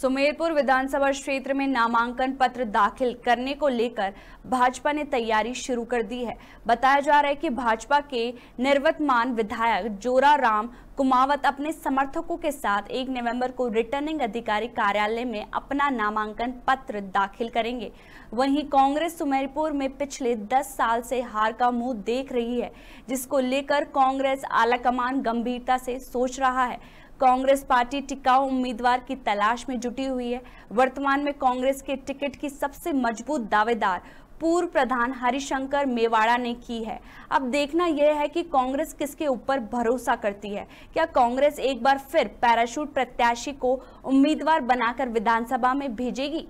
सुमेरपुर विधानसभा क्षेत्र में नामांकन पत्र दाखिल करने को लेकर भाजपा ने तैयारी शुरू कर दी है बताया जा रहा है कि भाजपा के निर्वतमान विधायक जोरा राम कुमावत अपने समर्थकों के साथ 1 नवंबर को रिटर्निंग अधिकारी कार्यालय में अपना नामांकन पत्र दाखिल करेंगे वहीं कांग्रेस सुमेरपुर में पिछले 10 साल से हार का मुंह देख रही है जिसको लेकर कांग्रेस आलाकमान गंभीरता से सोच रहा है कांग्रेस पार्टी टिकाऊ उम्मीदवार की तलाश में जुटी हुई है वर्तमान में कांग्रेस के टिकट की सबसे मजबूत दावेदार पूर्व प्रधान हरिशंकर मेवाड़ा ने की है अब देखना यह है कि कांग्रेस किसके ऊपर भरोसा करती है क्या कांग्रेस एक बार फिर पैराशूट प्रत्याशी को उम्मीदवार बनाकर विधानसभा में भेजेगी